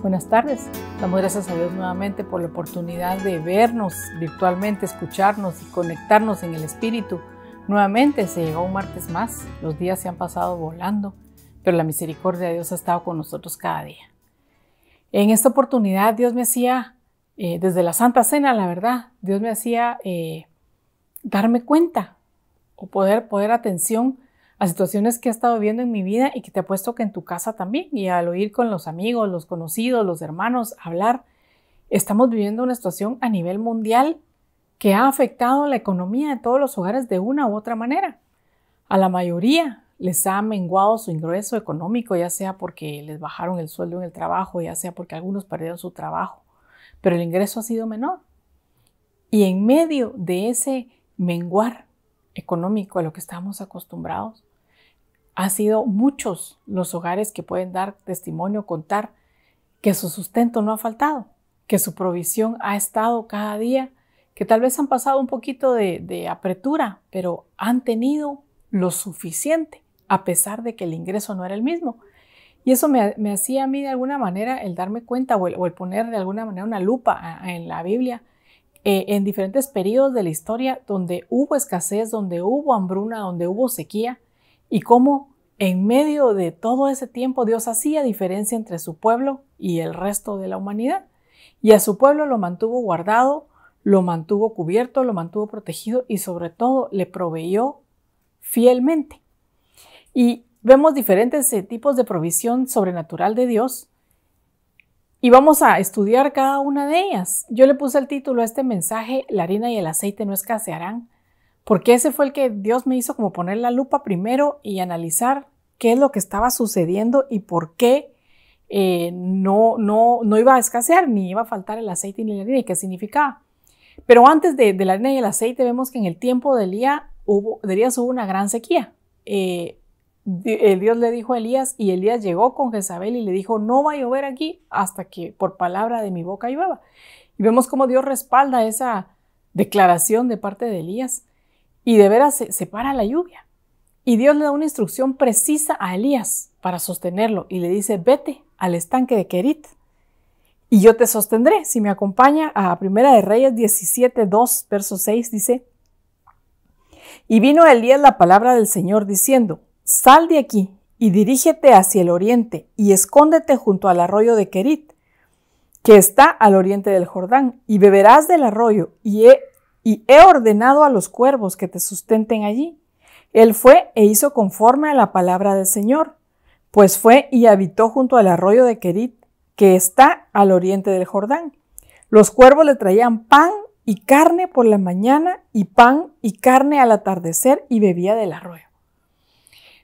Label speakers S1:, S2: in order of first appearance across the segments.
S1: Buenas tardes. Damos gracias a Dios nuevamente por la oportunidad de vernos virtualmente, escucharnos y conectarnos en el Espíritu. Nuevamente se llegó un martes más. Los días se han pasado volando, pero la misericordia de Dios ha estado con nosotros cada día. En esta oportunidad Dios me hacía, eh, desde la Santa Cena, la verdad, Dios me hacía eh, darme cuenta o poder, poder atención a situaciones que he estado viendo en mi vida y que te apuesto que en tu casa también. Y al oír con los amigos, los conocidos, los hermanos hablar, estamos viviendo una situación a nivel mundial que ha afectado la economía de todos los hogares de una u otra manera. A la mayoría les ha menguado su ingreso económico, ya sea porque les bajaron el sueldo en el trabajo, ya sea porque algunos perdieron su trabajo, pero el ingreso ha sido menor. Y en medio de ese menguar económico a lo que estamos acostumbrados, ha sido muchos los hogares que pueden dar testimonio, contar que su sustento no ha faltado, que su provisión ha estado cada día, que tal vez han pasado un poquito de, apretura, pero han tenido lo suficiente, a pesar de que el ingreso no era el mismo. Y eso me, hacía a mí de alguna manera el darme cuenta o el, poner de alguna manera una lupa en la Biblia eh, en diferentes periodos de la historia donde hubo escasez, donde hubo hambruna, donde hubo sequía y cómo en medio de todo ese tiempo Dios hacía diferencia entre su pueblo y el resto de la humanidad. Y a su pueblo lo mantuvo guardado, lo mantuvo cubierto, lo mantuvo protegido y sobre todo le proveyó fielmente. Y vemos diferentes eh, tipos de provisión sobrenatural de Dios y vamos a estudiar cada una de ellas. Yo le puse el título a este mensaje, La harina y el aceite no escasearán, porque ese fue el que Dios me hizo como poner la lupa primero y analizar qué es lo que estaba sucediendo y por qué eh, no, no, no iba a escasear, ni iba a faltar el aceite ni la harina, y qué significaba. Pero antes de, la harina y el aceite vemos que en el tiempo de Elías hubo, de hubo una gran sequía. Eh, Dios le dijo a Elías y Elías llegó con Jezabel y le dijo, no va a llover aquí hasta que por palabra de mi boca llueva. Y vemos cómo Dios respalda esa declaración de parte de Elías y de veras se, para la lluvia. Y Dios le da una instrucción precisa a Elías para sostenerlo y le dice, vete al estanque de Kerit y yo te sostendré. Si me acompaña a Primera de Reyes 17, 2, verso 6, dice, y vino a Elías la palabra del Señor diciendo, sal de aquí y dirígete hacia el oriente y escóndete junto al arroyo de Kerit, que está al oriente del Jordán, y beberás del arroyo y, he, y he ordenado a los cuervos que te sustenten allí. Él fue e hizo conforme a la palabra del Señor, pues fue y habitó junto al arroyo de Querit, que está al oriente del Jordán. Los cuervos le traían pan y carne por la mañana y pan y carne al atardecer y bebía del arroyo.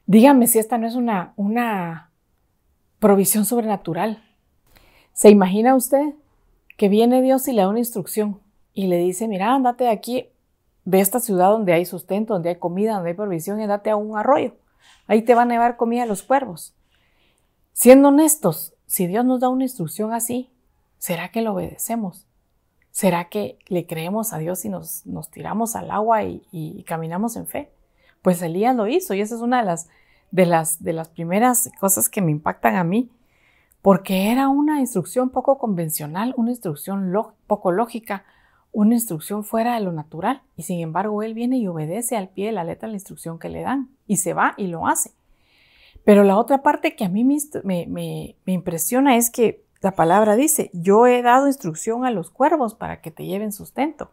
S1: Dígame si esta no es una, una provisión sobrenatural. ¿Se imagina usted que viene Dios y le da una instrucción? y le dice, mira, andate de aquí, ve esta ciudad donde hay sustento, donde hay comida, donde hay provisión, y date a un arroyo. Ahí te van a llevar comida los cuervos. Siendo honestos, si Dios nos da una instrucción así, ¿será que lo obedecemos? ¿Será que le creemos a Dios y nos, tiramos al agua y, caminamos en fe? Pues Elías lo hizo y esa es una de las, de, las, de las primeras cosas que me impactan a mí, porque era una instrucción poco convencional, una instrucción poco lógica, una instrucción fuera de lo natural y sin embargo él viene y obedece al pie de la letra la instrucción que le dan y se va y lo hace. Pero la otra parte que a mí me, impresiona es que la palabra dice, yo he dado instrucción a los cuervos para que te lleven sustento.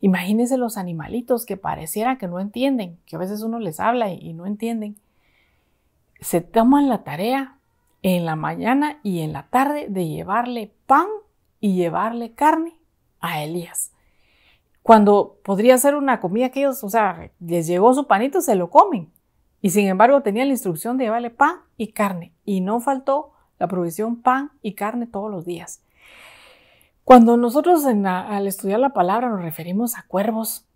S1: Imagínense los animalitos que pareciera que no entienden, que a veces uno les habla y no entienden. Se toman la tarea en la mañana y en la tarde de llevarle pan y llevarle carne a Elías. Cuando podría ser una comida que ellos, o sea, les llegó su panito, se lo comen. Y sin embargo tenía la instrucción de llevarle pan y carne. Y no faltó la provisión pan y carne todos los días. Cuando nosotros al estudiar la palabra nos referimos a cuervos,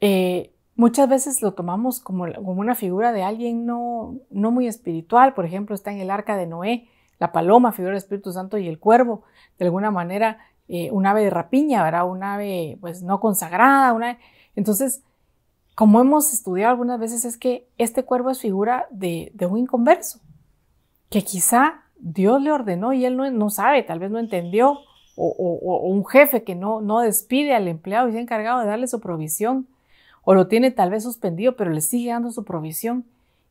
S1: eh, muchas veces lo tomamos como, como una figura de alguien no, no muy espiritual. Por ejemplo, está en el arca de Noé, la paloma, figura del Espíritu Santo, y el cuervo, de alguna manera eh, un ave de rapiña, ¿verdad? Un ave pues no consagrada, una... Entonces, como hemos estudiado algunas veces, es que este cuervo es figura de, un inconverso, que quizá Dios le ordenó y él no, sabe, tal vez no entendió, o, un jefe que no, no despide al empleado y se ha encargado de darle su provisión, o lo tiene tal vez suspendido, pero le sigue dando su provisión,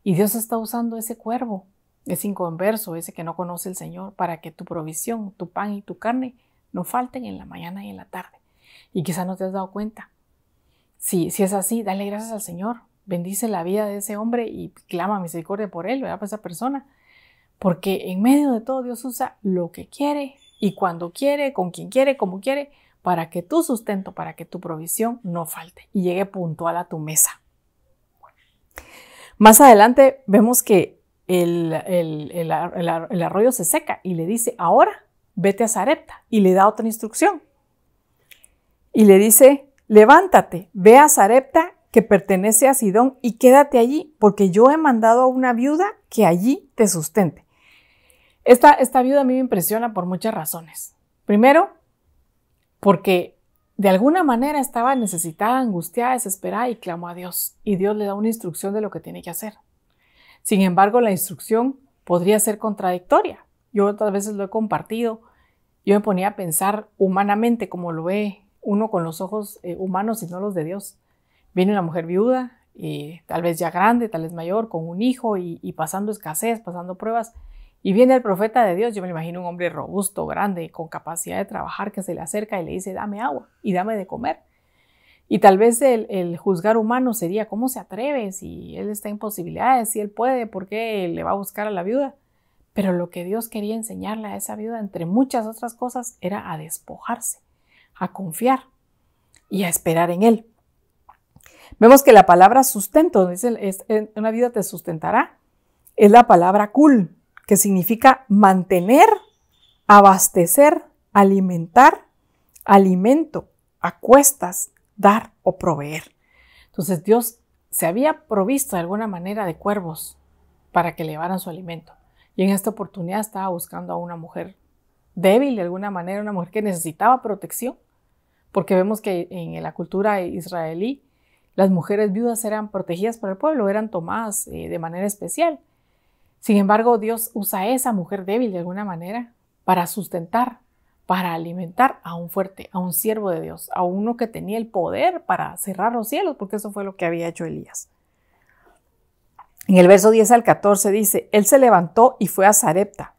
S1: y Dios está usando ese cuervo, ese inconverso, ese que no conoce el Señor, para que tu provisión, tu pan y tu carne no falten en la mañana y en la tarde. Y quizá no te has dado cuenta. Si, si es así, dale gracias al Señor. Bendice la vida de ese hombre y clama misericordia por él, ¿verdad? Por esa persona. Porque en medio de todo Dios usa lo que quiere y cuando quiere, con quien quiere, como quiere, para que tu sustento, para que tu provisión no falte y llegue puntual a tu mesa. Más adelante vemos que el, arroyo se seca y le dice, ahora vete a Zarepta y le da otra instrucción. Y le dice, levántate, ve a Zarepta que pertenece a Sidón y quédate allí, porque yo he mandado a una viuda que allí te sustente. Esta, esta viuda a mí me impresiona por muchas razones. Primero, porque de alguna manera estaba necesitada, angustiada, desesperada y clamó a Dios. Y Dios le da una instrucción de lo que tiene que hacer. Sin embargo, la instrucción podría ser contradictoria, yo otras veces lo he compartido, yo me ponía a pensar humanamente como lo ve uno con los ojos eh, humanos y no los de Dios. Viene una mujer viuda, tal vez ya grande, tal vez mayor, con un hijo y, pasando escasez, pasando pruebas. Y viene el profeta de Dios, yo me imagino un hombre robusto, grande, con capacidad de trabajar, que se le acerca y le dice, dame agua y dame de comer. Y tal vez el, el juzgar humano sería, ¿cómo se atreve? Si él está en posibilidades, si él puede, ¿por qué le va a buscar a la viuda? Pero lo que Dios quería enseñarle a esa viuda, entre muchas otras cosas, era a despojarse, a confiar y a esperar en Él. Vemos que la palabra sustento, dice, es, una vida te sustentará, es la palabra cool, que significa mantener, abastecer, alimentar, alimento, acuestas, dar o proveer. Entonces Dios se había provisto de alguna manera de cuervos para que llevaran su alimento. Y en esta oportunidad estaba buscando a una mujer débil de alguna manera, una mujer que necesitaba protección, porque vemos que en la cultura israelí las mujeres viudas eran protegidas por el pueblo, eran tomadas eh, de manera especial. Sin embargo, Dios usa a esa mujer débil de alguna manera para sustentar, para alimentar a un fuerte, a un siervo de Dios, a uno que tenía el poder para cerrar los cielos, porque eso fue lo que había hecho Elías. En el verso 10 al 14 dice, Él se levantó y fue a Zarepta.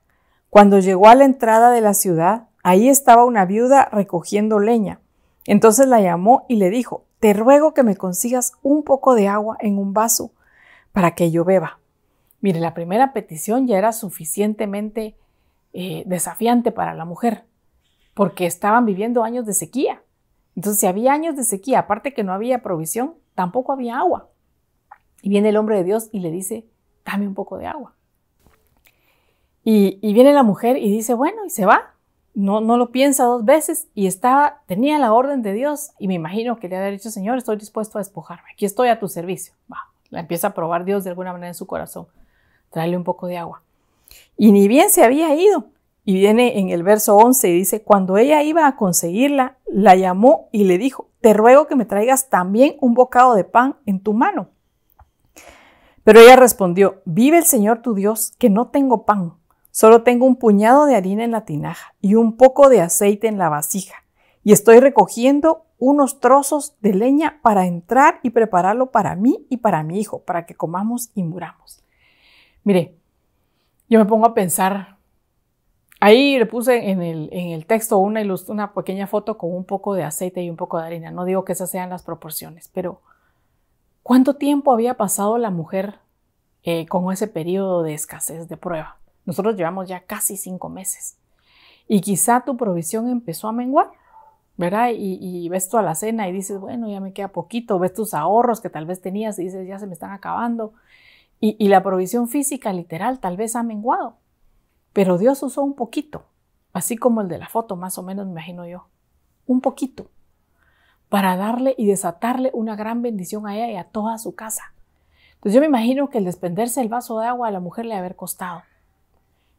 S1: Cuando llegó a la entrada de la ciudad, ahí estaba una viuda recogiendo leña. Entonces la llamó y le dijo, Te ruego que me consigas un poco de agua en un vaso para que yo beba. Mire, la primera petición ya era suficientemente eh, desafiante para la mujer, porque estaban viviendo años de sequía. Entonces, si había años de sequía, aparte que no había provisión, tampoco había agua. Y viene el hombre de Dios y le dice, dame un poco de agua. Y, viene la mujer y dice, bueno, y se va. No, no lo piensa dos veces y tenía la orden de Dios y me imagino que le había dicho, Señor, estoy dispuesto a despojarme, aquí estoy a tu servicio. Va, la empieza a probar Dios de alguna manera en su corazón, Tráele un poco de agua. Y ni bien se había ido, y viene en el verso 11 y dice, cuando ella iba a conseguirla, la llamó y le dijo, te ruego que me traigas también un bocado de pan en tu mano. Pero ella respondió, vive el Señor tu Dios, que no tengo pan, solo tengo un puñado de harina en la tinaja y un poco de aceite en la vasija, y estoy recogiendo unos trozos de leña para entrar y prepararlo para mí y para mi hijo, para que comamos y muramos. Mire, yo me pongo a pensar, ahí le puse en el, texto una, una pequeña foto con un poco de aceite y un poco de harina, no digo que esas sean las proporciones, pero ¿Cuánto tiempo había pasado la mujer eh, con ese periodo de escasez de prueba? Nosotros llevamos ya casi cinco meses. Y quizá tu provisión empezó a menguar, ¿verdad? Y, y a la cena y dices, bueno, ya me queda poquito. Ves tus ahorros que tal vez tenías y dices, ya se me están acabando. y la provisión física, literal, tal vez ha menguado. Pero Dios usó un poquito, así como el de la foto, más o menos, me imagino yo. Un poquito para darle y desatarle una gran bendición a ella y a toda su casa. Entonces yo me imagino que el desprenderse el vaso de agua a la mujer le haber costado.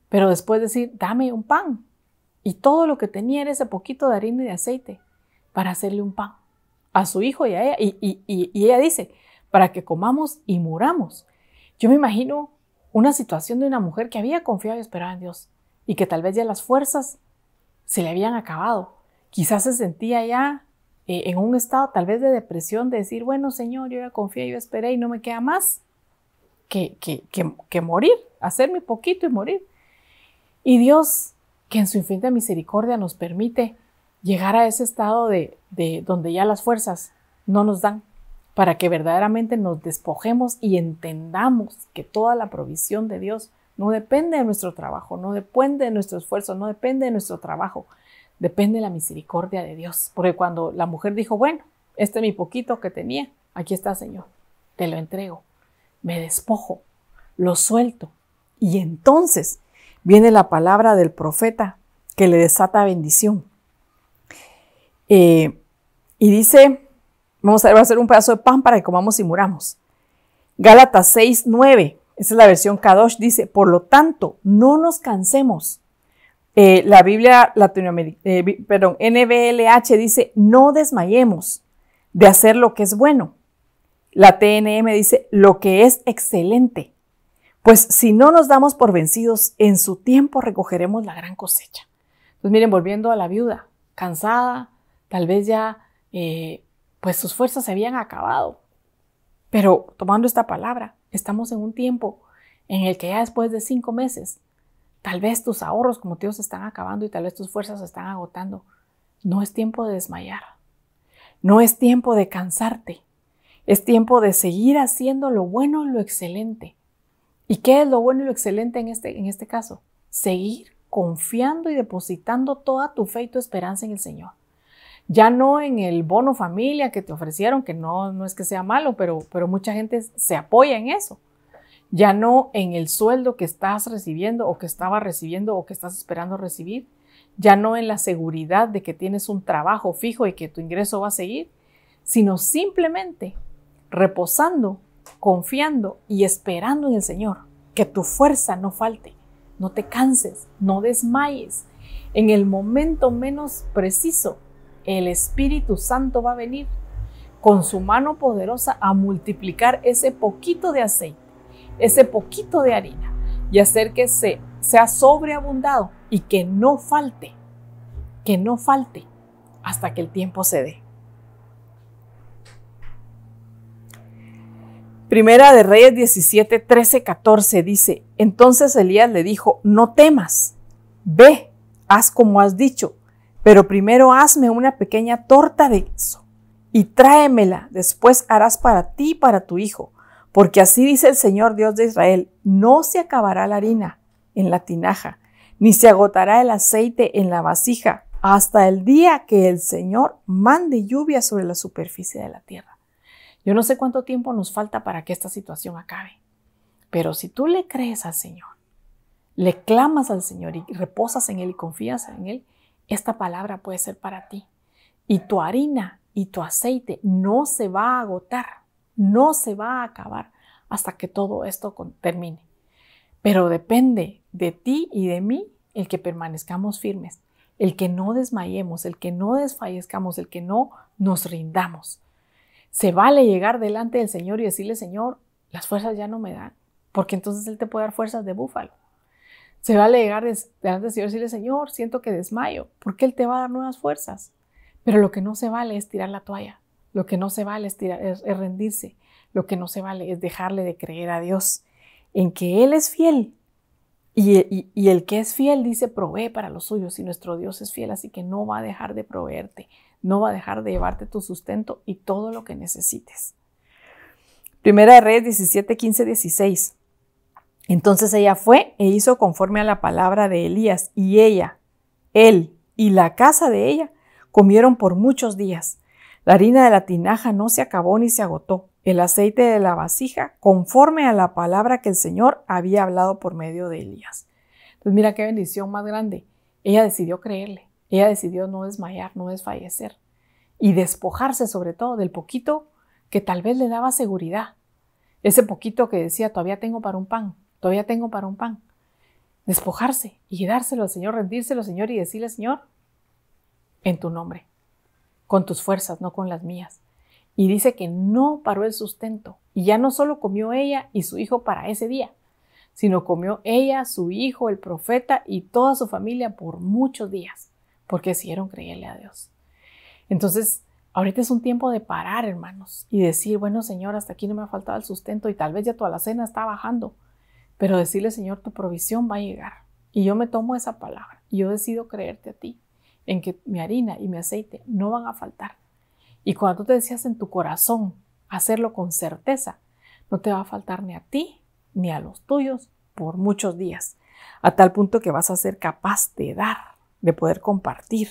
S1: Pero después decir, dame un pan. Y todo lo que tenía era ese poquito de harina y de aceite para hacerle un pan a su hijo y a ella. Y, y ella dice, para que comamos y muramos. Yo me imagino una situación de una mujer que había confiado y esperaba en Dios y que tal vez ya las fuerzas se le habían acabado. Quizás se sentía ya eh, en un estado tal vez de depresión, de decir, bueno, Señor, yo ya confié, yo esperé y no me queda más que, que, que, que morir, hacerme poquito y morir. Y Dios, que en su infinita misericordia nos permite llegar a ese estado de donde ya las fuerzas no nos dan, para que verdaderamente nos despojemos y entendamos que toda la provisión de Dios no depende de nuestro trabajo, no depende de nuestro esfuerzo, no depende de nuestro trabajo, depende de la misericordia de Dios. Porque cuando la mujer dijo, bueno, este es mi poquito que tenía, aquí está Señor, te lo entrego, me despojo, lo suelto. Y entonces viene la palabra del profeta que le desata bendición. Eh, y dice, vamos a, a hacer un pedazo de pan para que comamos y muramos. Gálatas 6, 9, esa es la versión Kadosh, dice, por lo tanto, no nos cansemos eh, la Biblia latinoamericana, eh, perdón, NBLH dice, no desmayemos de hacer lo que es bueno. La TNM dice, lo que es excelente. Pues si no nos damos por vencidos, en su tiempo recogeremos la gran cosecha. Pues miren, volviendo a la viuda, cansada, tal vez ya, eh, pues sus fuerzas se habían acabado. Pero tomando esta palabra, estamos en un tiempo en el que ya después de cinco meses Tal vez tus ahorros como tíos se están acabando y tal vez tus fuerzas se están agotando. No es tiempo de desmayar. No es tiempo de cansarte. Es tiempo de seguir haciendo lo bueno y lo excelente. ¿Y qué es lo bueno y lo excelente en este, en este caso? Seguir confiando y depositando toda tu fe y tu esperanza en el Señor. Ya no en el bono familia que te ofrecieron, que no, no es que sea malo, pero, pero mucha gente se apoya en eso ya no en el sueldo que estás recibiendo o que estaba recibiendo o que estás esperando recibir, ya no en la seguridad de que tienes un trabajo fijo y que tu ingreso va a seguir, sino simplemente reposando, confiando y esperando en el Señor, que tu fuerza no falte, no te canses, no desmayes. En el momento menos preciso, el Espíritu Santo va a venir con su mano poderosa a multiplicar ese poquito de aceite ese poquito de harina y hacer que se, sea sobreabundado y que no falte, que no falte hasta que el tiempo se dé. Primera de Reyes 17, 13, 14 dice, entonces Elías le dijo, no temas, ve, haz como has dicho, pero primero hazme una pequeña torta de queso, y tráemela, después harás para ti y para tu hijo, porque así dice el Señor Dios de Israel, no se acabará la harina en la tinaja, ni se agotará el aceite en la vasija, hasta el día que el Señor mande lluvia sobre la superficie de la tierra. Yo no sé cuánto tiempo nos falta para que esta situación acabe, pero si tú le crees al Señor, le clamas al Señor y reposas en Él y confías en Él, esta palabra puede ser para ti. Y tu harina y tu aceite no se va a agotar no se va a acabar hasta que todo esto termine. Pero depende de ti y de mí el que permanezcamos firmes, el que no desmayemos, el que no desfallezcamos, el que no nos rindamos. Se vale llegar delante del Señor y decirle, Señor, las fuerzas ya no me dan, porque entonces Él te puede dar fuerzas de búfalo. Se vale llegar delante del Señor y decirle, Señor, siento que desmayo, porque Él te va a dar nuevas fuerzas. Pero lo que no se vale es tirar la toalla, lo que no se vale es, es, rendirse. Lo que no se vale es dejarle de creer a Dios en que Él es fiel. Y, y, el que es fiel dice, provee para los suyos. Y nuestro Dios es fiel, así que no va a dejar de proveerte, no va a dejar de llevarte tu sustento y todo lo que necesites. Primera de Reyes 17, 15, 16. Entonces ella fue e hizo conforme a la palabra de Elías, y ella, él y la casa de ella comieron por muchos días. La harina de la tinaja no se acabó ni se agotó. El aceite de la vasija, conforme a la palabra que el Señor había hablado por medio de Elías. Entonces, pues mira qué bendición más grande. Ella decidió creerle. Ella decidió no desmayar, no desfallecer. Y despojarse, sobre todo, del poquito que tal vez le daba seguridad. Ese poquito que decía, todavía tengo para un pan, todavía tengo para un pan. Despojarse y dárselo al Señor, rendírselo al Señor y decirle, Señor, en tu nombre, con tus fuerzas, no con las mías. Y dice que no paró el sustento. Y ya no solo comió ella y su hijo para ese día, sino comió ella, su hijo, el profeta y toda su familia por muchos días, porque hicieron creerle a Dios. Entonces, ahorita es un tiempo de parar, hermanos, y decir, bueno, Señor, hasta aquí no me ha faltado el sustento y tal vez ya toda la cena está bajando, pero decirle, Señor, tu provisión va a llegar. Y yo me tomo esa palabra y yo decido creerte a ti en que mi harina y mi aceite no van a faltar. Y cuando tú te decías en tu corazón hacerlo con certeza, no te va a faltar ni a ti ni a los tuyos por muchos días, a tal punto que vas a ser capaz de dar, de poder compartir.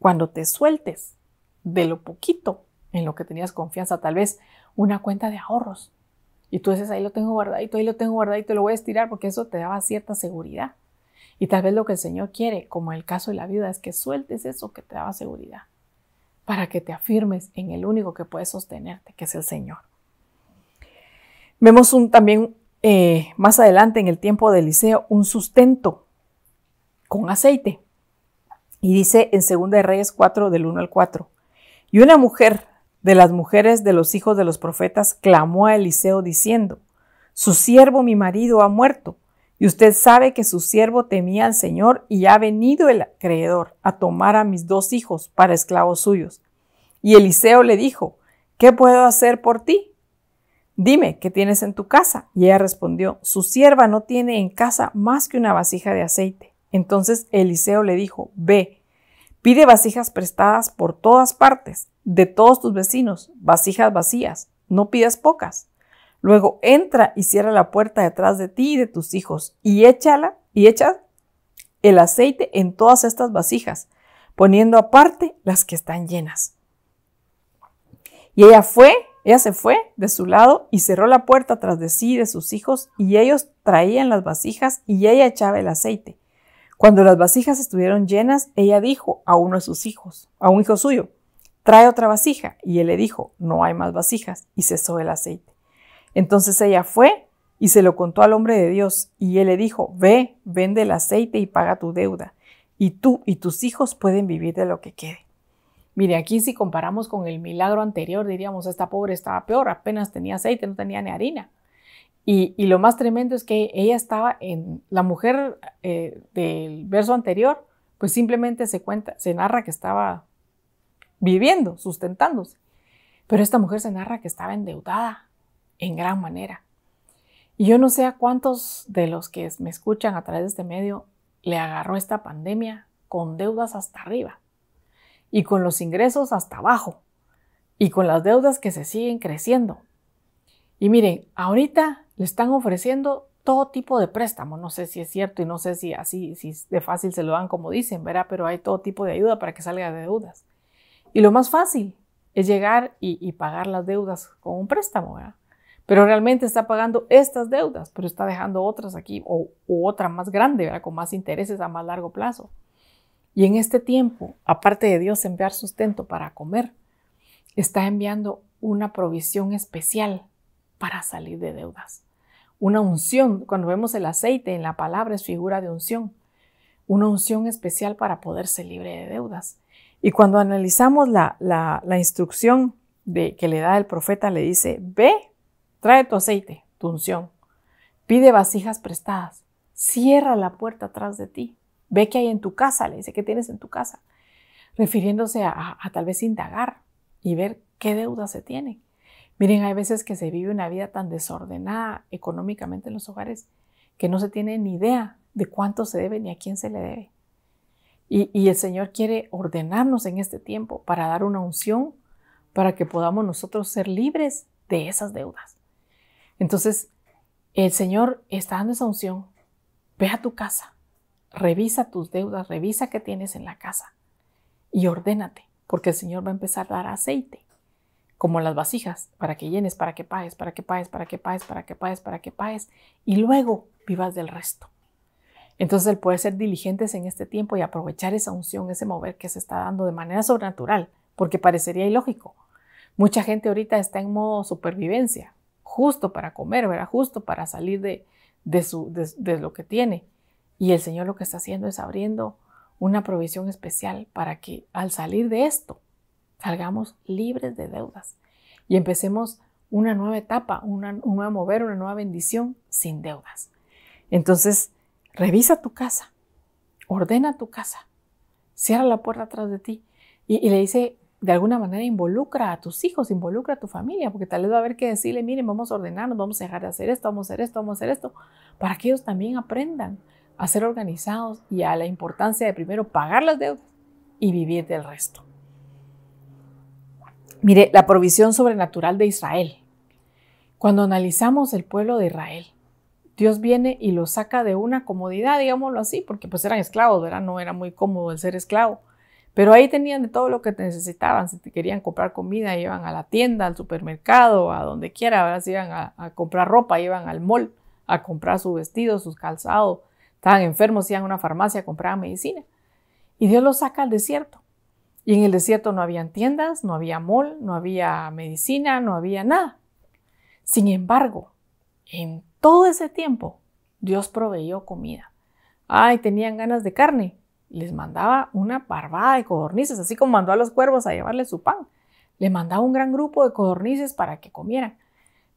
S1: Cuando te sueltes de lo poquito en lo que tenías confianza, tal vez una cuenta de ahorros, y tú dices, ahí lo tengo guardadito, ahí lo tengo guardadito, lo voy a estirar porque eso te daba cierta seguridad. Y tal vez lo que el Señor quiere, como el caso de la viuda, es que sueltes eso que te daba seguridad, para que te afirmes en el único que puede sostenerte, que es el Señor. Vemos un, también eh, más adelante en el tiempo de Eliseo un sustento con aceite. Y dice en 2 Reyes 4 del 1 al 4. Y una mujer de las mujeres de los hijos de los profetas clamó a Eliseo diciendo, Su siervo mi marido ha muerto y usted sabe que su siervo temía al Señor y ha venido el acreedor a tomar a mis dos hijos para esclavos suyos. Y Eliseo le dijo, ¿qué puedo hacer por ti? Dime, ¿qué tienes en tu casa? Y ella respondió, su sierva no tiene en casa más que una vasija de aceite. Entonces Eliseo le dijo, ve, pide vasijas prestadas por todas partes, de todos tus vecinos, vasijas vacías, no pidas pocas. Luego entra y cierra la puerta detrás de ti y de tus hijos y échala y echa el aceite en todas estas vasijas, poniendo aparte las que están llenas. Y ella fue, ella se fue de su lado y cerró la puerta tras de sí y de sus hijos y ellos traían las vasijas y ella echaba el aceite. Cuando las vasijas estuvieron llenas, ella dijo a uno de sus hijos, a un hijo suyo, trae otra vasija. Y él le dijo, no hay más vasijas, y cesó el aceite. Entonces ella fue y se lo contó al hombre de Dios, y él le dijo, ve, vende el aceite y paga tu deuda, y tú y tus hijos pueden vivir de lo que quede. Mire, aquí si comparamos con el milagro anterior, diríamos, esta pobre estaba peor, apenas tenía aceite, no tenía ni harina. Y, lo más tremendo es que ella estaba en, la mujer eh, del verso anterior, pues simplemente se cuenta, se narra que estaba viviendo, sustentándose. Pero esta mujer se narra que estaba endeudada, en gran manera. Y yo no sé a cuántos de los que me escuchan a través de este medio le agarró esta pandemia con deudas hasta arriba y con los ingresos hasta abajo y con las deudas que se siguen creciendo. Y miren, ahorita le están ofreciendo todo tipo de préstamo. No sé si es cierto y no sé si así, si de fácil se lo dan como dicen, ¿verdad? Pero hay todo tipo de ayuda para que salga de deudas. Y lo más fácil es llegar y, y pagar las deudas con un préstamo, ¿verdad? pero realmente está pagando estas deudas, pero está dejando otras aquí o, otra más grande, con más intereses a más largo plazo. Y en este tiempo, aparte de Dios enviar sustento para comer, está enviando una provisión especial para salir de deudas. Una unción, cuando vemos el aceite en la palabra es figura de unción, una unción especial para poderse libre de deudas. Y cuando analizamos la, instrucción de, que le da el profeta, le dice, ve Trae tu aceite, tu unción. Pide vasijas prestadas. Cierra la puerta atrás de ti. Ve qué hay en tu casa, le dice, ¿qué tienes en tu casa? Refiriéndose a, tal vez indagar y ver qué deudas se tiene. Miren, hay veces que se vive una vida tan desordenada económicamente en los hogares que no se tiene ni idea de cuánto se debe ni a quién se le debe. y, el Señor quiere ordenarnos en este tiempo para dar una unción, para que podamos nosotros ser libres de esas deudas. Entonces, el Señor está dando esa unción. Ve a tu casa, revisa tus deudas, revisa qué tienes en la casa y ordénate, porque el Señor va a empezar a dar aceite, como las vasijas, para que llenes, para que pagues, para que pagues, para que pagues, para que pagues, para que pagues, y luego vivas del resto. Entonces, el poder ser diligentes en este tiempo y aprovechar esa unción, ese mover que se está dando de manera sobrenatural, porque parecería ilógico. Mucha gente ahorita está en modo supervivencia, justo para comer, era Justo para salir de, su, de, lo que tiene. Y el Señor lo que está haciendo es abriendo una provisión especial para que al salir de esto salgamos libres de deudas y empecemos una nueva etapa, una, un nuevo mover, una nueva bendición sin deudas. Entonces, revisa tu casa, ordena tu casa, cierra la puerta atrás de ti y le dice de alguna manera involucra a tus hijos, involucra a tu familia, porque tal vez va a haber que decirle, miren, vamos a ordenarnos, vamos a dejar de hacer esto, vamos a hacer esto, vamos a hacer esto, para que ellos también aprendan a ser organizados y a la importancia de primero pagar las deudas y vivir del resto. Mire, la provisión sobrenatural de Israel. Cuando analizamos el pueblo de Israel, Dios viene y lo saca de una comodidad, digámoslo así, porque pues eran esclavos, ¿verdad? No era muy cómodo el ser esclavo pero ahí tenían de todo lo que necesitaban. Si te querían comprar comida, iban a la tienda, al supermercado, a donde quiera. Ahora si iban a, comprar ropa, iban al mall a comprar su vestido, sus calzados. Estaban enfermos, iban a una farmacia, a comprar medicina. Y Dios los saca al desierto. Y en el desierto no habían tiendas, no había mall, no había medicina, no había nada. Sin embargo, en todo ese tiempo, Dios proveyó comida. Ay, tenían ganas de carne les mandaba una barbada de codornices, así como mandó a los cuervos a llevarles su pan. Le mandaba un gran grupo de codornices para que comieran.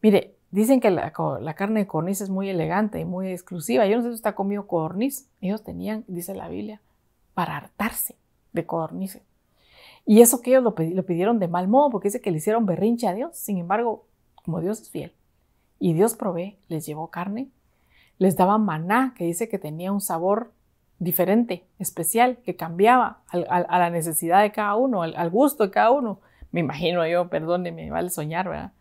S1: Mire, dicen que la, carne de codornices es muy elegante y muy exclusiva. Yo no sé si usted ha comido codorniz. Ellos tenían, dice la Biblia, para hartarse de codornices. Y eso que ellos lo, pidieron de mal modo, porque dice que le hicieron berrinche a Dios. Sin embargo, como Dios es fiel y Dios provee, les llevó carne. Les daba maná, que dice que tenía un sabor diferente, especial, que cambiaba a la necesidad de cada uno, al, gusto de cada uno. Me imagino yo, perdóneme, vale soñar, ¿verdad?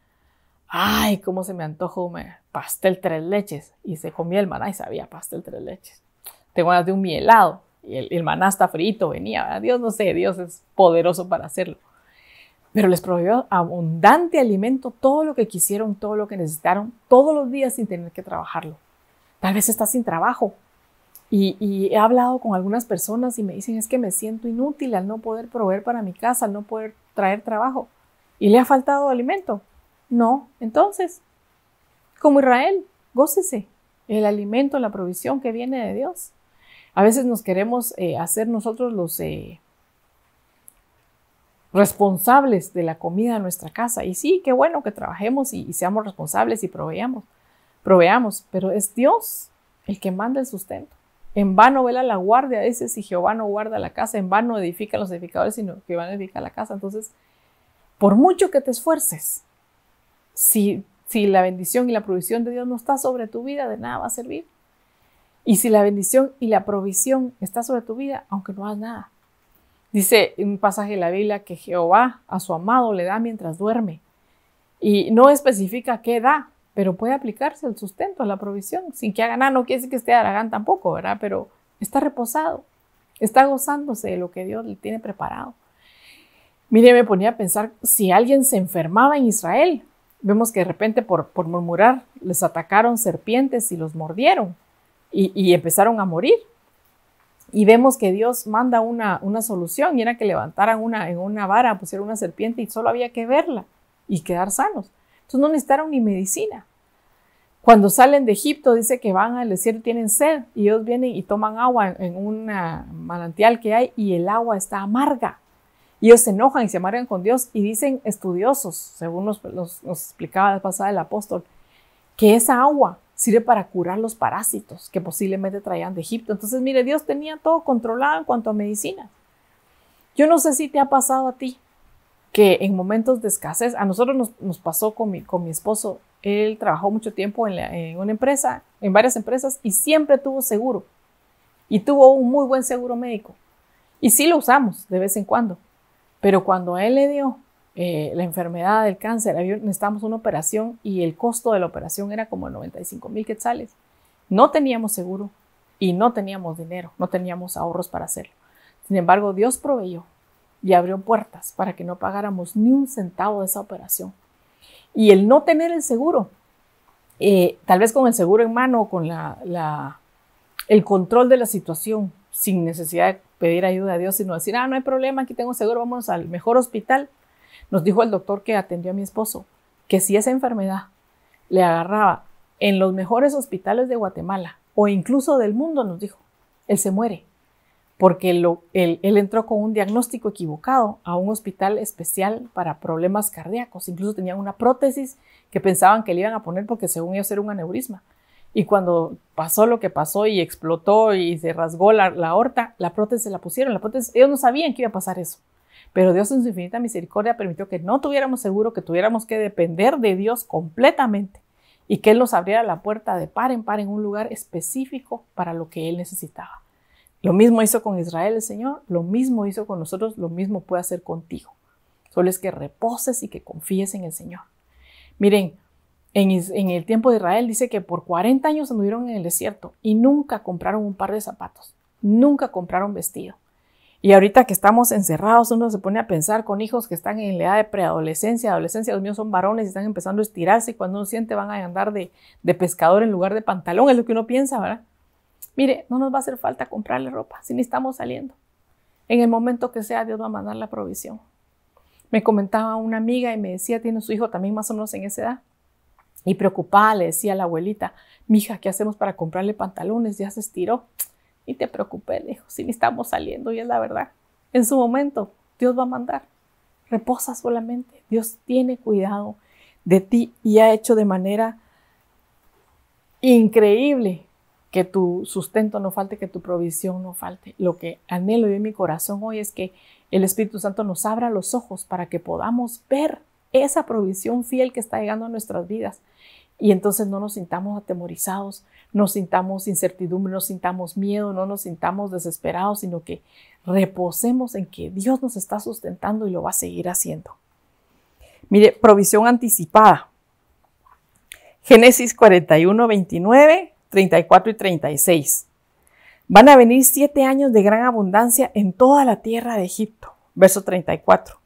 S1: Ay, cómo se me antojó un pastel tres leches. Y se comía el maná y sabía pastel tres leches. Tengo de un mielado. Y el, maná está frito, venía, ¿verdad? Dios no sé, Dios es poderoso para hacerlo. Pero les proveyó abundante alimento, todo lo que quisieron, todo lo que necesitaron, todos los días sin tener que trabajarlo. Tal vez estás sin trabajo, y, he hablado con algunas personas y me dicen es que me siento inútil al no poder proveer para mi casa, al no poder traer trabajo. ¿Y le ha faltado alimento? No. Entonces, como Israel, gócese el alimento, la provisión que viene de Dios. A veces nos queremos eh, hacer nosotros los eh, responsables de la comida en nuestra casa. Y sí, qué bueno que trabajemos y, y seamos responsables y proveamos, proveamos, pero es Dios el que manda el sustento. En vano vela la guardia, dice, si Jehová no guarda la casa, en vano edifica los edificadores, sino que van a edificar la casa. Entonces, por mucho que te esfuerces, si, si la bendición y la provisión de Dios no está sobre tu vida, de nada va a servir. Y si la bendición y la provisión está sobre tu vida, aunque no hagas nada. Dice un pasaje de la Biblia que Jehová a su amado le da mientras duerme. Y no especifica qué da, pero puede aplicarse el sustento, a la provisión, sin que hagan, nada, no quiere decir que esté aragán tampoco, ¿verdad? Pero está reposado, está gozándose de lo que Dios le tiene preparado. Mire, me ponía a pensar si alguien se enfermaba en Israel. Vemos que de repente por, murmurar les atacaron serpientes y los mordieron y, empezaron a morir. Y vemos que Dios manda una, solución y era que levantaran una, en una vara, pusieran una serpiente y solo había que verla y quedar sanos. Entonces no necesitaron ni medicina. Cuando salen de Egipto, dice que van al desierto y tienen sed, y ellos vienen y toman agua en un ah, manantial que hay, y el agua está amarga. Y ellos se enojan y se amargan con Dios, y dicen estudiosos, según nos, explicaba pasada el apóstol, que esa agua sirve para curar los parásitos que posiblemente traían de Egipto. Entonces, mire, Dios tenía todo controlado en cuanto a medicina. Yo no sé si te ha pasado a ti, que en momentos de escasez, a nosotros nos, pasó con mi, esposo, él trabajó mucho tiempo en, una empresa, en varias empresas, y siempre tuvo seguro. Y tuvo un muy buen seguro médico. Y sí lo usamos de vez en cuando. Pero cuando él le dio eh, la enfermedad del cáncer, necesitamos una operación y el costo de la operación era como 95 mil quetzales. No teníamos seguro y no teníamos dinero, no teníamos ahorros para hacerlo. Sin embargo, Dios proveyó y abrió puertas para que no pagáramos ni un centavo de esa operación. Y el no tener el seguro, eh, tal vez con el seguro en mano, con la, el control de la situación, sin necesidad de pedir ayuda a Dios, sino decir, ah, no hay problema, aquí tengo seguro, vamos al mejor hospital. Nos dijo el doctor que atendió a mi esposo que si esa enfermedad le agarraba en los mejores hospitales de Guatemala o incluso del mundo, nos dijo, él se muere porque él, entró con un diagnóstico equivocado a un hospital especial para problemas cardíacos. Incluso tenían una prótesis que pensaban que le iban a poner porque según ellos era un aneurisma. Y cuando pasó lo que pasó y explotó y se rasgó la, la aorta, la prótesis la pusieron. La prótesis, ellos no sabían que iba a pasar eso. Pero Dios en su infinita misericordia permitió que no tuviéramos seguro, que tuviéramos que depender de Dios completamente y que Él nos abriera la puerta de par en par en un lugar específico para lo que Él necesitaba. Lo mismo hizo con Israel el Señor, lo mismo hizo con nosotros, lo mismo puede hacer contigo. Solo es que reposes y que confíes en el Señor. Miren, en, el tiempo de Israel dice que por 40 años anduvieron en el desierto y nunca compraron un par de zapatos, nunca compraron vestido. Y ahorita que estamos encerrados, uno se pone a pensar con hijos que están en la edad de preadolescencia, adolescencia, los míos son varones y están empezando a estirarse y cuando uno siente van a andar de pescador en lugar de pantalón, es lo que uno piensa, ¿verdad? Mire, no nos va a hacer falta comprarle ropa si ni estamos saliendo. En el momento que sea, Dios va a mandar la provisión. Me comentaba una amiga y me decía, tiene su hijo también más o menos en esa edad. Y preocupada le decía a la abuelita, mija, ¿qué hacemos para comprarle pantalones? Ya se estiró. Y te preocupé, le dijo, si ni estamos saliendo, y es la verdad. En su momento, Dios va a mandar. Reposa solamente. Dios tiene cuidado de ti y ha hecho de manera increíble que tu sustento no falte, que tu provisión no falte. Lo que anhelo yo en mi corazón hoy es que el Espíritu Santo nos abra los ojos para que podamos ver esa provisión fiel que está llegando a nuestras vidas. Y entonces no nos sintamos atemorizados, no sintamos incertidumbre, no sintamos miedo, no nos sintamos desesperados, sino que reposemos en que Dios nos está sustentando y lo va a seguir haciendo. Mire, provisión anticipada. Génesis 41, 29 34 y 36. Van a venir siete años de gran abundancia en toda la tierra de Egipto. Verso 34.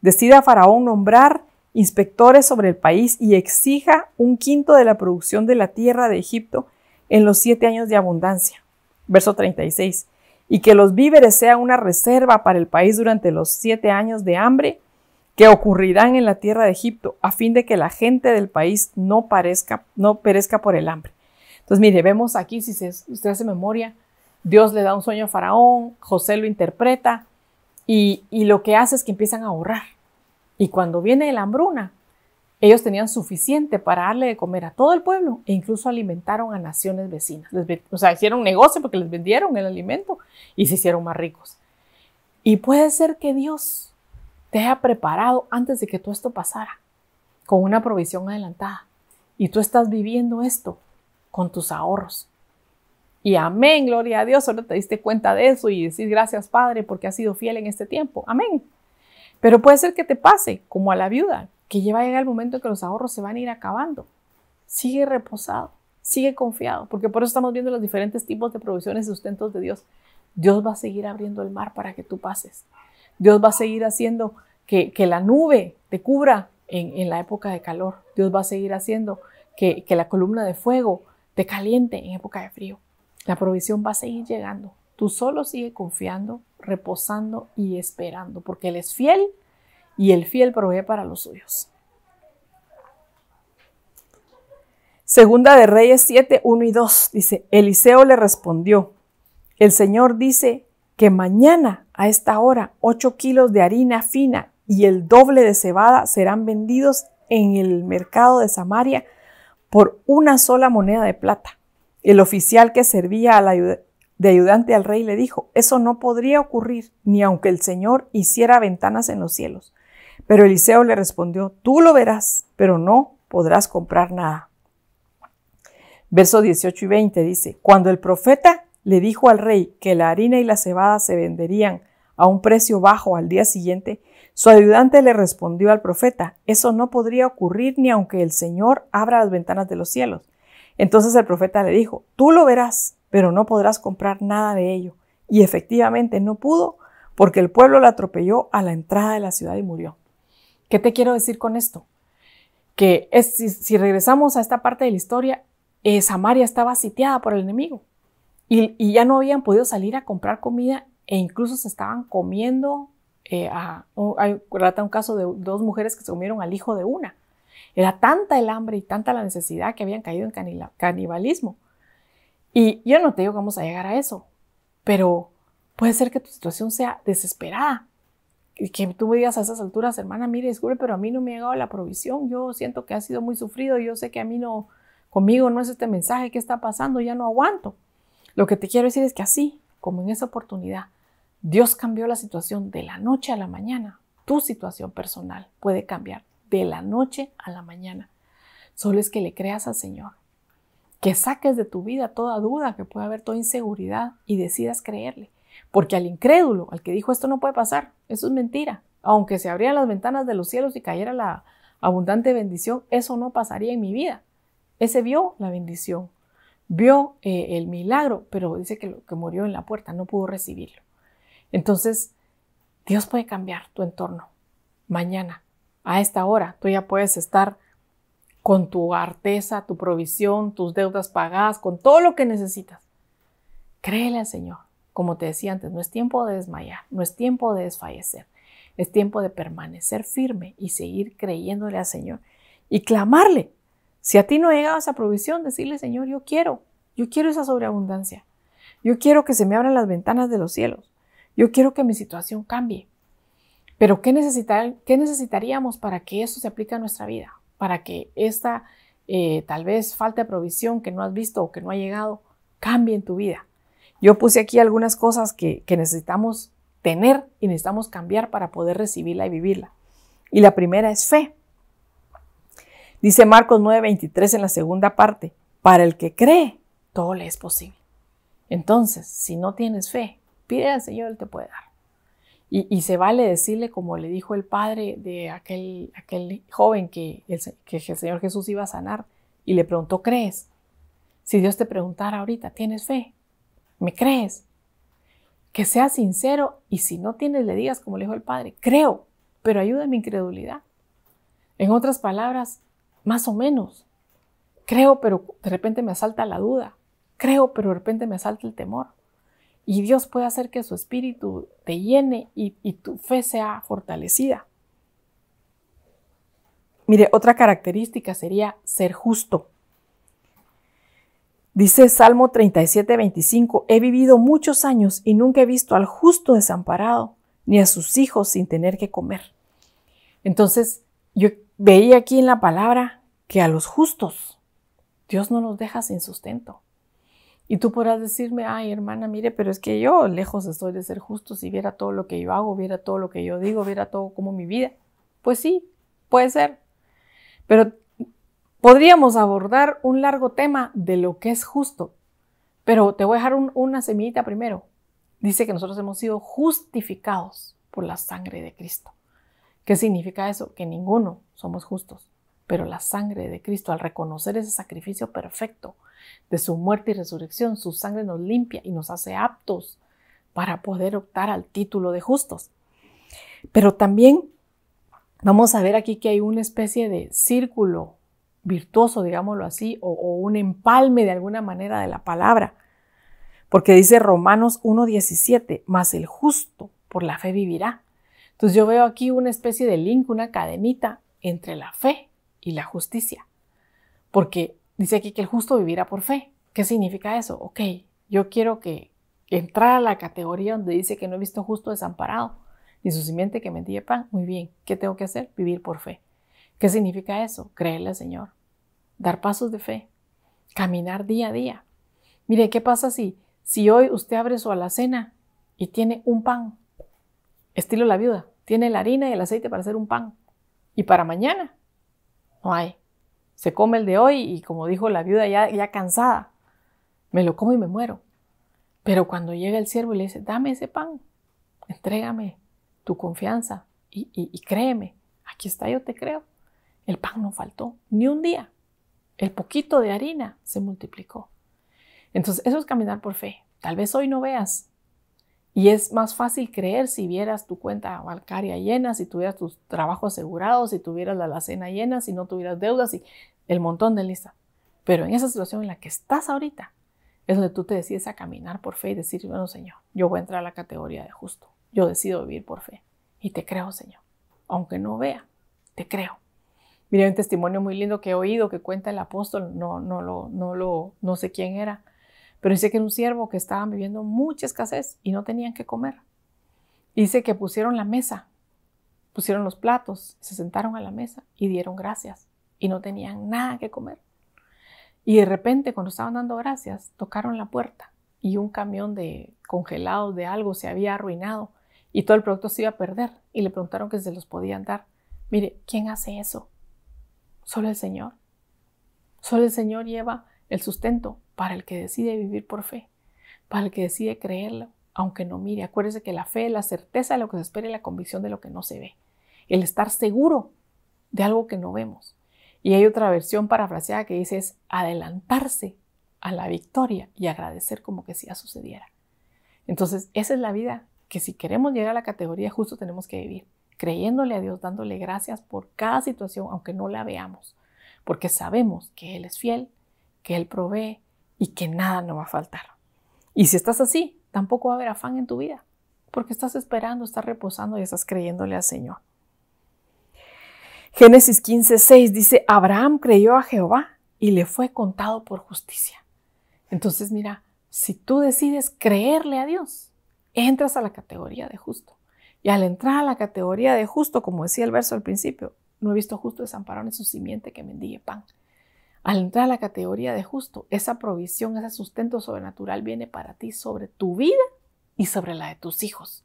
S1: Decida Faraón nombrar inspectores sobre el país y exija un quinto de la producción de la tierra de Egipto en los siete años de abundancia. Verso 36. Y que los víveres sean una reserva para el país durante los siete años de hambre que ocurrirán en la tierra de Egipto, a fin de que la gente del país no, no perezca por el hambre. Entonces, mire, vemos aquí, si usted hace memoria, Dios le da un sueño a Faraón, José lo interpreta y, lo que hace es que empiezan a ahorrar. Y cuando viene la hambruna, ellos tenían suficiente para darle de comer a todo el pueblo e incluso alimentaron a naciones vecinas. o sea, hicieron negocio porque les vendieron el alimento y se hicieron más ricos. Y puede ser que Dios te haya preparado antes de que todo esto pasara, con una provisión adelantada. Y tú estás viviendo esto con tus ahorros. Y amén, gloria a Dios, solo te diste cuenta de eso y decir gracias Padre porque has sido fiel en este tiempo. Amén. Pero puede ser que te pase, como a la viuda, que lleva a el momento en que los ahorros se van a ir acabando. Sigue reposado, sigue confiado, porque por eso estamos viendo los diferentes tipos de provisiones y sustentos de Dios. Dios va a seguir abriendo el mar para que tú pases. Dios va a seguir haciendo que, la nube te cubra en, la época de calor. Dios va a seguir haciendo que, que la columna de fuego te caliente en época de frío. La provisión va a seguir llegando. Tú solo sigue confiando, reposando y esperando, porque Él es fiel y el fiel provee para los suyos. Segunda de Reyes 7, 1 y 2 dice, Eliseo le respondió, el Señor dice que mañana a esta hora 8 kilos de harina fina y el doble de cebada serán vendidos en el mercado de Samaria por una sola moneda de plata. El oficial que servía de ayudante al rey le dijo, eso no podría ocurrir ni aunque el Señor hiciera ventanas en los cielos. Pero Eliseo le respondió, tú lo verás, pero no podrás comprar nada. Versos 18 y 20 dice, cuando el profeta le dijo al rey que la harina y la cebada se venderían a un precio bajo al día siguiente, su ayudante le respondió al profeta, eso no podría ocurrir ni aunque el Señor abra las ventanas de los cielos. Entonces el profeta le dijo, tú lo verás, pero no podrás comprar nada de ello. Y efectivamente no pudo, porque el pueblo la atropelló a la entrada de la ciudad y murió. ¿Qué te quiero decir con esto? Que si, regresamos a esta parte de la historia, eh, Samaria estaba sitiada por el enemigo y, y ya no habían podido salir a comprar comida e incluso se estaban comiendo eh, Un, hay, relata un caso de dos mujeres que se comieron al hijo de una. Era tanta el hambre y tanta la necesidad que habían caído en canibalismo. Y yo no te digo que vamos a llegar a eso, pero puede ser que tu situación sea desesperada. Y que tú me digas a esas alturas, hermana, mire, disculpe, pero a mí no me ha llegado la provisión. Yo siento que ha sido muy sufrido. Yo sé que a mí no, conmigo no es este mensaje que está pasando. Ya no aguanto. Lo que te quiero decir es que así, como en esa oportunidad, Dios cambió la situación de la noche a la mañana. Tu situación personal puede cambiar de la noche a la mañana. Solo es que le creas al Señor, que saques de tu vida toda duda, que pueda haber toda inseguridad y decidas creerle. Porque al incrédulo, al que dijo esto no puede pasar, eso es mentira. Aunque se abrieran las ventanas de los cielos y cayera la abundante bendición, eso no pasaría en mi vida. Ese vio la bendición, vio eh, el milagro, pero dice que, lo, que murió en la puerta, no pudo recibirlo. Entonces, Dios puede cambiar tu entorno. Mañana, a esta hora, tú ya puedes estar con tu arteza, tu provisión, tus deudas pagadas, con todo lo que necesitas. Créele al Señor. Como te decía antes, no es tiempo de desmayar, no es tiempo de desfallecer. Es tiempo de permanecer firme y seguir creyéndole al Señor y clamarle. Si a ti no llegaba esa provisión, decirle, Señor, yo quiero, yo quiero esa sobreabundancia. Yo quiero que se me abran las ventanas de los cielos. Yo quiero que mi situación cambie. Pero ¿qué, necesitar, qué necesitaríamos para que eso se aplique a nuestra vida? Para que esta eh, tal vez falta de provisión que no has visto o que no ha llegado cambie en tu vida. Yo puse aquí algunas cosas que, que necesitamos tener y necesitamos cambiar para poder recibirla y vivirla. Y la primera es fe. Dice Marcos 9:23 en la segunda parte, para el que cree, todo le es posible. Entonces, si no tienes fe, Pide al Señor, Él te puede dar. Y, se vale decirle, como le dijo el padre de aquel, aquel joven que el, que el Señor Jesús iba a sanar, y le preguntó, ¿crees? Si Dios te preguntara ahorita, ¿tienes fe? ¿Me crees? Que seas sincero y si no tienes, le digas, como le dijo el padre, creo, pero ayuda mi incredulidad. En otras palabras, más o menos. Creo, pero de repente me asalta la duda. Creo, pero de repente me asalta el temor y Dios puede hacer que su espíritu te llene y, tu fe sea fortalecida. Mire, otra característica sería ser justo. Dice Salmo 37, 25, he vivido muchos años y nunca he visto al justo desamparado, ni a sus hijos sin tener que comer. Entonces, yo veía aquí en la palabra que a los justos Dios no los deja sin sustento. Y tú podrás decirme, ay hermana, mire, pero es que yo lejos estoy de ser justo, si viera todo lo que yo hago, viera todo lo que yo digo, viera todo como mi vida. Pues sí, puede ser. Pero podríamos abordar un largo tema de lo que es justo. Pero te voy a dejar una semillita primero. Dice que nosotros hemos sido justificados por la sangre de Cristo. ¿Qué significa eso? Que ninguno somos justos. Pero la sangre de Cristo, al reconocer ese sacrificio perfecto de su muerte y resurrección, su sangre nos limpia y nos hace aptos para poder optar al título de justos. Pero también vamos a ver aquí que hay una especie de círculo virtuoso, digámoslo así, o, un empalme de alguna manera de la palabra. Porque dice Romanos 1.17, más el justo por la fe vivirá. Entonces yo veo aquí una especie de link, una cadenita entre la fe y la justicia. Porque dice aquí que el justo vivirá por fe. ¿Qué significa eso? Ok, yo quiero que entrara a la categoría donde dice que no he visto justo desamparado ni su simiente que me pan. Muy bien, ¿qué tengo que hacer? Vivir por fe. ¿Qué significa eso? Creerle al Señor, dar pasos de fe, caminar día a día. Mire, ¿qué pasa si, si hoy usted abre su alacena y tiene un pan, estilo la viuda, tiene la harina y el aceite para hacer un pan, y para mañana no hay. Se come el de hoy y como dijo la viuda ya, ya cansada, me lo como y me muero. Pero cuando llega el siervo y le dice, dame ese pan, entrégame tu confianza y, y créeme, aquí está, yo te creo. El pan no faltó ni un día. El poquito de harina se multiplicó. Entonces, eso es caminar por fe. Tal vez hoy no veas y es más fácil creer si vieras tu cuenta bancaria llena, si tuvieras tus trabajos asegurados, si tuvieras la alacena llena, si no tuvieras deudas y el montón de lista. Pero en esa situación en la que estás ahorita, es donde tú te decides a caminar por fe y decir, bueno, Señor, yo voy a entrar a la categoría de justo. Yo decido vivir por fe. Y te creo, Señor. Aunque no vea, te creo. Mira, un testimonio muy lindo que he oído que cuenta el apóstol, no, no, lo, no, lo, no sé quién era, pero dice que era un siervo que estaba viviendo mucha escasez y no tenían que comer. dice que pusieron la mesa, pusieron los platos, se sentaron a la mesa y dieron gracias y no tenían nada que comer. Y de repente, cuando estaban dando gracias, tocaron la puerta y un camión de congelados de algo se había arruinado y todo el producto se iba a perder. Y le preguntaron que se los podían dar. Mire, ¿quién hace eso? Solo el Señor. Solo el Señor lleva el sustento para el que decide vivir por fe, para el que decide creerlo, aunque no mire. Acuérdese que la fe es la certeza de lo que se espera y la convicción de lo que no se ve. El estar seguro de algo que no vemos. Y hay otra versión parafraseada que dice es adelantarse a la victoria y agradecer como que si sucediera. Entonces, esa es la vida que si queremos llegar a la categoría justo tenemos que vivir, creyéndole a Dios, dándole gracias por cada situación, aunque no la veamos, porque sabemos que Él es fiel, que Él provee, y que nada no va a faltar. Y si estás así, tampoco va a haber afán en tu vida, porque estás esperando, estás reposando y estás creyéndole al Señor. Génesis 15, 6 dice, Abraham creyó a Jehová y le fue contado por justicia. Entonces mira, si tú decides creerle a Dios, entras a la categoría de justo. Y al entrar a la categoría de justo, como decía el verso al principio, no he visto justo desamparado en su simiente que mendigue pan. Al entrar a la categoría de justo, esa provisión, ese sustento sobrenatural viene para ti sobre tu vida y sobre la de tus hijos.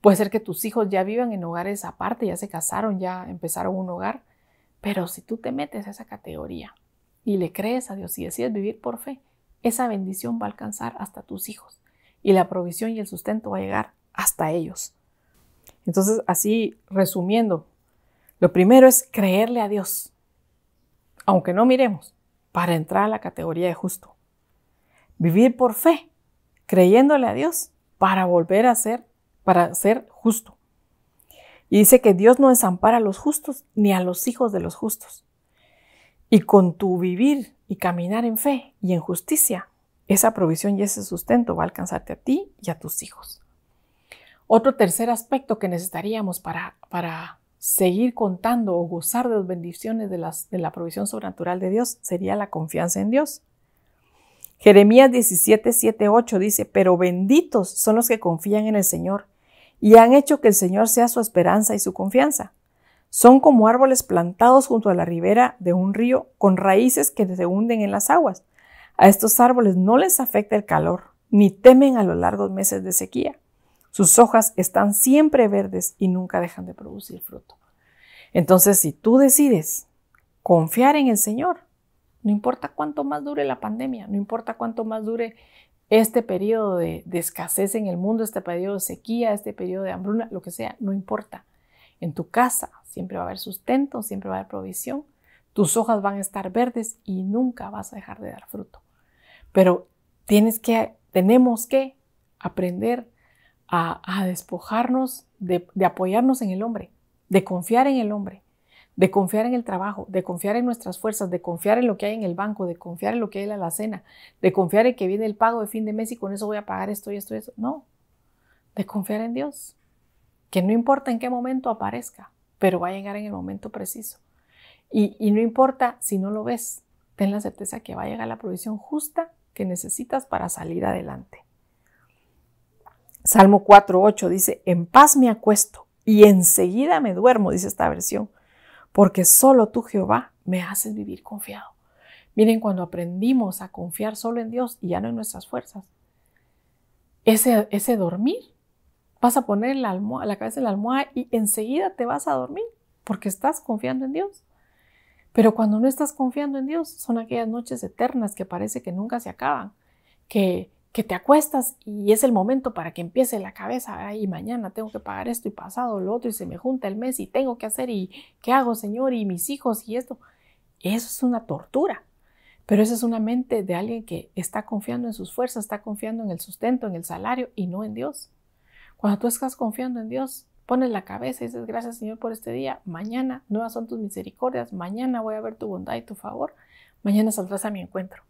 S1: Puede ser que tus hijos ya vivan en hogares aparte, ya se casaron, ya empezaron un hogar, pero si tú te metes a esa categoría y le crees a Dios y decides vivir por fe, esa bendición va a alcanzar hasta tus hijos y la provisión y el sustento va a llegar hasta ellos. Entonces, así resumiendo, lo primero es creerle a Dios, aunque no miremos para entrar a la categoría de justo. Vivir por fe, creyéndole a Dios para volver a ser, para ser justo. Y dice que Dios no desampara a los justos ni a los hijos de los justos. Y con tu vivir y caminar en fe y en justicia, esa provisión y ese sustento va a alcanzarte a ti y a tus hijos. Otro tercer aspecto que necesitaríamos para, para seguir contando o gozar de las bendiciones de, la provisión sobrenatural de Dios sería la confianza en Dios. Jeremías 17, 7, 8 dice, pero benditos son los que confían en el Señor y han hecho que el Señor sea su esperanza y su confianza. Son como árboles plantados junto a la ribera de un río con raíces que se hunden en las aguas. A estos árboles no les afecta el calor, ni temen a los largos meses de sequía. Sus hojas están siempre verdes y nunca dejan de producir fruto. Entonces, si tú decides confiar en el Señor, no importa cuánto más dure la pandemia, no importa cuánto más dure este periodo de, escasez en el mundo, este periodo de sequía, este periodo de hambruna, lo que sea, no importa. En tu casa siempre va a haber sustento, siempre va a haber provisión, tus hojas van a estar verdes y nunca vas a dejar de dar fruto. Pero tienes que, tenemos que aprender a, despojarnos de, apoyarnos en el hombre, de confiar en el hombre, de confiar en el trabajo, de confiar en nuestras fuerzas, de confiar en lo que hay en el banco, de confiar en lo que hay en la alacena, de confiar en que viene el pago de fin de mes y con eso voy a pagar esto y esto y eso. No, de confiar en Dios, que no importa en qué momento aparezca, pero va a llegar en el momento preciso. y no importa si no lo ves, ten la certeza que va a llegar la provisión justa que necesitas para salir adelante. Salmo 4.8 dice, en paz me acuesto y enseguida me duermo, dice esta versión, porque solo tú, Jehová, me haces vivir confiado. Miren, cuando aprendimos a confiar solo en Dios y ya no en nuestras fuerzas, ese, ese dormir, vas a poner la, la cabeza en la almohada y enseguida te vas a dormir porque estás confiando en Dios. Pero cuando no estás confiando en Dios, son aquellas noches eternas que parece que nunca se acaban, que que te acuestas y es el momento para que empiece la cabeza, y mañana tengo que pagar esto y pasado lo otro y se me junta el mes y tengo que hacer y qué hago, Señor, y mis hijos y esto. Eso es una tortura. Pero esa es una mente de alguien que está confiando en sus fuerzas, está confiando en el sustento, en el salario y no en Dios. Cuando tú estás confiando en Dios, pones la cabeza y dices, gracias Señor por este día, mañana nuevas son tus misericordias, mañana voy a ver tu bondad y tu favor, mañana saldrás a mi encuentro.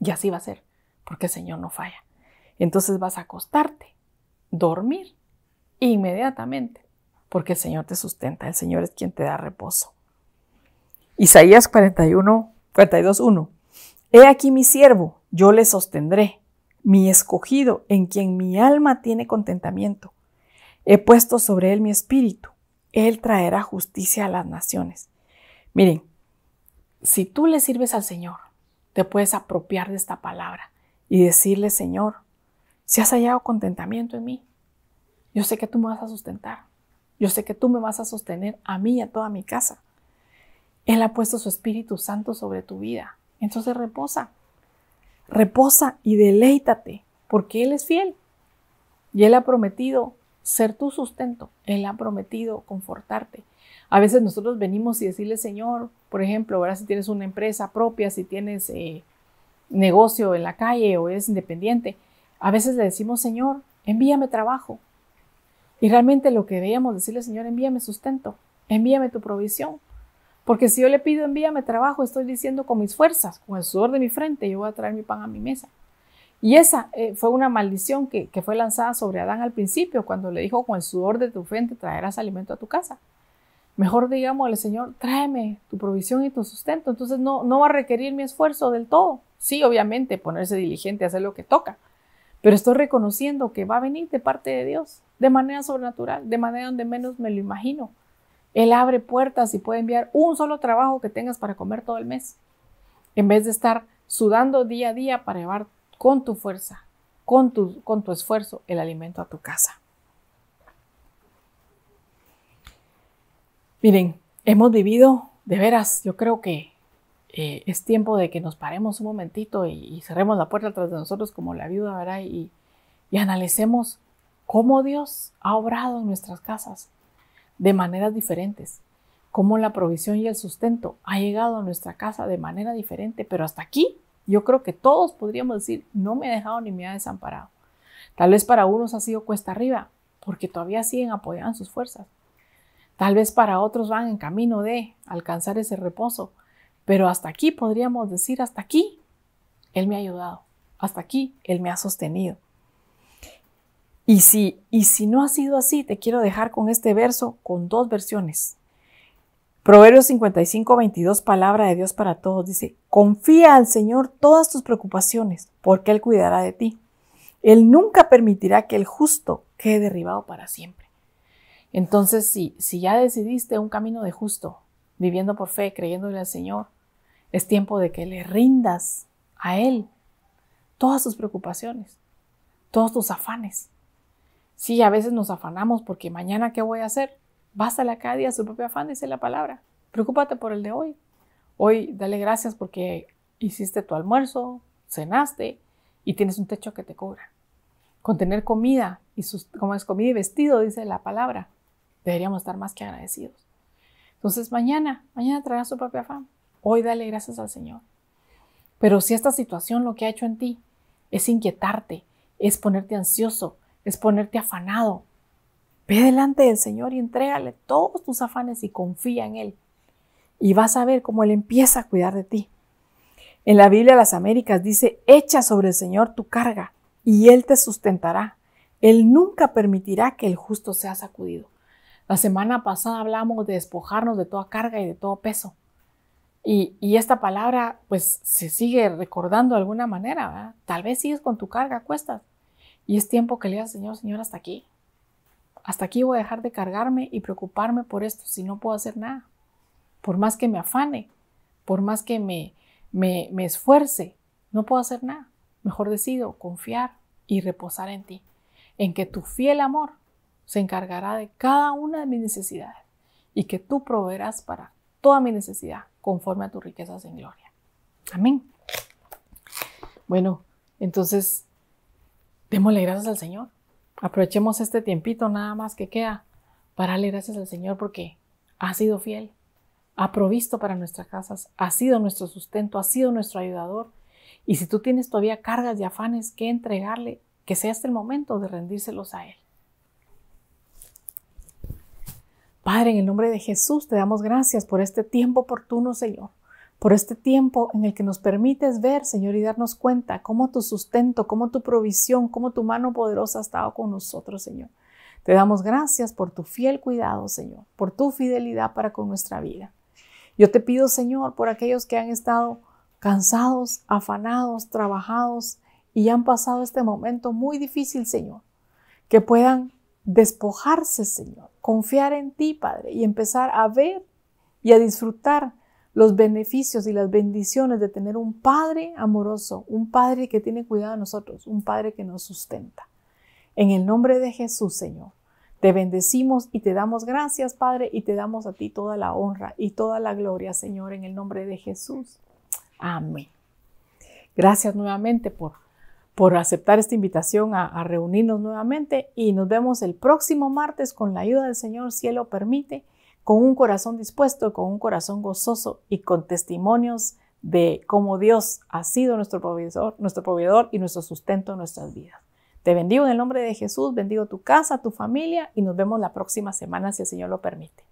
S1: Y así va a ser porque el Señor no falla. Entonces vas a acostarte, dormir inmediatamente, porque el Señor te sustenta, el Señor es quien te da reposo. Isaías 41, 42, 1. He aquí mi siervo, yo le sostendré, mi escogido, en quien mi alma tiene contentamiento. He puesto sobre él mi espíritu, él traerá justicia a las naciones. Miren, si tú le sirves al Señor, te puedes apropiar de esta palabra y decirle, Señor, si has hallado contentamiento en mí, yo sé que tú me vas a sustentar, yo sé que tú me vas a sostener a mí y a toda mi casa. Él ha puesto su Espíritu Santo sobre tu vida, entonces reposa, reposa y deleítate, porque Él es fiel y Él ha prometido ser tu sustento, Él ha prometido confortarte. A veces nosotros venimos y decirle, Señor, por ejemplo, ahora si tienes una empresa propia, si tienes eh, negocio en la calle o es independiente, a veces le decimos, Señor, envíame trabajo. Y realmente lo que debíamos decirle, Señor, envíame sustento, envíame tu provisión. Porque si yo le pido, envíame trabajo, estoy diciendo con mis fuerzas, con el sudor de mi frente, yo voy a traer mi pan a mi mesa. Y esa eh, fue una maldición que fue lanzada sobre Adán al principio, cuando le dijo, con el sudor de tu frente traerás alimento a tu casa. Mejor digamos al Señor, tráeme tu provisión y tu sustento. Entonces no, no va a requerir mi esfuerzo del todo. Sí, obviamente, ponerse diligente, hacer lo que toca. Pero estoy reconociendo que va a venir de parte de Dios, de manera sobrenatural, de manera donde menos me lo imagino. Él abre puertas y puede enviar un solo trabajo que tengas para comer todo el mes. En vez de estar sudando día a día para llevar con tu fuerza, con tu, con tu esfuerzo, el alimento a tu casa. Miren, hemos vivido, de veras, yo creo que eh, es tiempo de que nos paremos un momentito y, cerremos la puerta tras de nosotros como la viuda, ¿verdad? Y, y analicemos cómo Dios ha obrado en nuestras casas de maneras diferentes, cómo la provisión y el sustento ha llegado a nuestra casa de manera diferente, pero hasta aquí yo creo que todos podríamos decir, no me ha dejado ni me ha desamparado. Tal vez para unos ha sido cuesta arriba, porque todavía siguen apoyando sus fuerzas. Tal vez para otros van en camino de alcanzar ese reposo, pero hasta aquí podríamos decir, hasta aquí, Él me ha ayudado, hasta aquí, Él me ha sostenido. Y si, y si no ha sido así, te quiero dejar con este verso, con dos versiones. Proverbios 55, 22, palabra de Dios para todos, dice, confía al Señor todas tus preocupaciones, porque Él cuidará de ti. Él nunca permitirá que el justo quede derribado para siempre. Entonces, si, si ya decidiste un camino de justo, viviendo por fe, creyéndole al Señor, es tiempo de que le rindas a Él todas tus preocupaciones, todos tus afanes. Sí, a veces nos afanamos porque mañana qué voy a hacer. Bástale a cada día su propio afán, dice la palabra. Preocúpate por el de hoy. Hoy dale gracias porque hiciste tu almuerzo, cenaste y tienes un techo que te cobra. Con tener comida y como es comida y vestido, dice la palabra, Deberíamos estar más que agradecidos. Entonces mañana, mañana traerá su propia afán. Hoy dale gracias al Señor. Pero si esta situación lo que ha hecho en ti es inquietarte, es ponerte ansioso, es ponerte afanado, ve delante del Señor y entrégale todos tus afanes y confía en Él. Y vas a ver cómo Él empieza a cuidar de ti. En la Biblia de las Américas dice, echa sobre el Señor tu carga y Él te sustentará. Él nunca permitirá que el justo sea sacudido. La semana pasada hablamos de despojarnos de toda carga y de todo peso. Y, esta palabra pues se sigue recordando de alguna manera. Tal vez sigues con tu carga, cuestas. Y es tiempo que le digas, Señor, Señor, hasta aquí. Hasta aquí voy a dejar de cargarme y preocuparme por esto si no puedo hacer nada. Por más que me afane, por más que me, me, me esfuerce, no puedo hacer nada. Mejor decido confiar y reposar en ti, en que tu fiel amor se encargará de cada una de mis necesidades y que tú proveerás para toda mi necesidad conforme a tus riquezas en gloria. Amén. Bueno, entonces, démosle gracias al Señor. Aprovechemos este tiempito nada más que queda para darle gracias al Señor porque ha sido fiel, ha provisto para nuestras casas, ha sido nuestro sustento, ha sido nuestro ayudador. Y si tú tienes todavía cargas y afanes que entregarle, que sea este el momento de rendírselos a Él. Padre, en el nombre de Jesús te damos gracias por este tiempo oportuno, Señor, por este tiempo en el que nos permites ver, Señor, y darnos cuenta cómo tu sustento, cómo tu provisión, cómo tu mano poderosa ha estado con nosotros, Señor. Te damos gracias por tu fiel cuidado, Señor, por tu fidelidad para con nuestra vida. Yo te pido, Señor, por aquellos que han estado cansados, afanados, trabajados y han pasado este momento muy difícil, Señor, que puedan despojarse, Señor, confiar en ti, Padre, y empezar a ver y a disfrutar los beneficios y las bendiciones de tener un Padre amoroso, un Padre que tiene cuidado de nosotros, un Padre que nos sustenta. En el nombre de Jesús, Señor, te bendecimos y te damos gracias, Padre, y te damos a ti toda la honra y toda la gloria, Señor, en el nombre de Jesús. Amén. Gracias nuevamente por por aceptar esta invitación a, reunirnos nuevamente y nos vemos el próximo martes con la ayuda del Señor, si Él lo permite, con un corazón dispuesto, con un corazón gozoso y con testimonios de cómo Dios ha sido nuestro proveedor, nuestro proveedor y nuestro sustento en nuestras vidas. Te bendigo en el nombre de Jesús, bendigo tu casa, tu familia y nos vemos la próxima semana si el Señor lo permite.